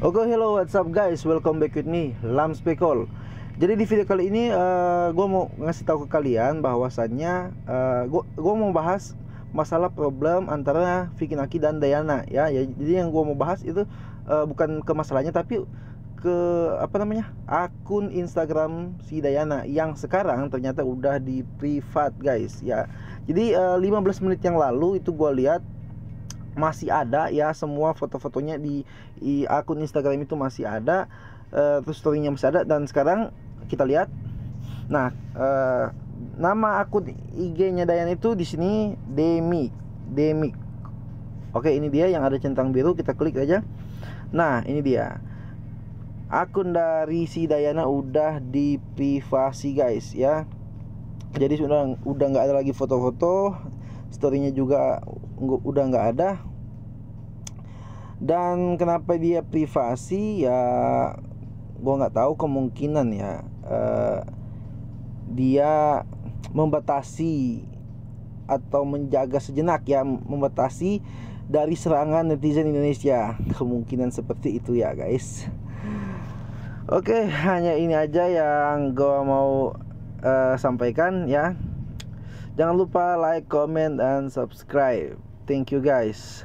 Oke okay, hello what's up guys welcome back with me Lam Spekol jadi di video kali ini uh, eh, gue mau ngasih tahu ke kalian bahwasannya uh, eh, gue mau bahas masalah problem antara Vicky Naki dan Dayana ya, ya jadi yang gue mau bahas itu uh, bukan ke masalahnya tapi ke apa namanya akun Instagram si Dayana yang sekarang ternyata udah di privat guys ya jadi uh, 15 menit yang lalu itu gue lihat masih ada ya semua foto-fotonya di, di akun Instagram itu masih ada uh, terus storynya masih ada dan sekarang kita lihat nah uh, nama akun IG-nya Dayan itu di sini Demi Demi oke ini dia yang ada centang biru kita klik aja nah ini dia akun dari si Dayana udah di privasi guys ya jadi sudah udah nggak ada lagi foto-foto storynya juga udah nggak ada dan kenapa dia privasi ya gue nggak tahu kemungkinan ya uh, dia membatasi atau menjaga sejenak ya membatasi dari serangan netizen Indonesia kemungkinan seperti itu ya guys oke okay, hanya ini aja yang gue mau uh, sampaikan ya Jangan lupa like, comment, and subscribe. Thank you guys.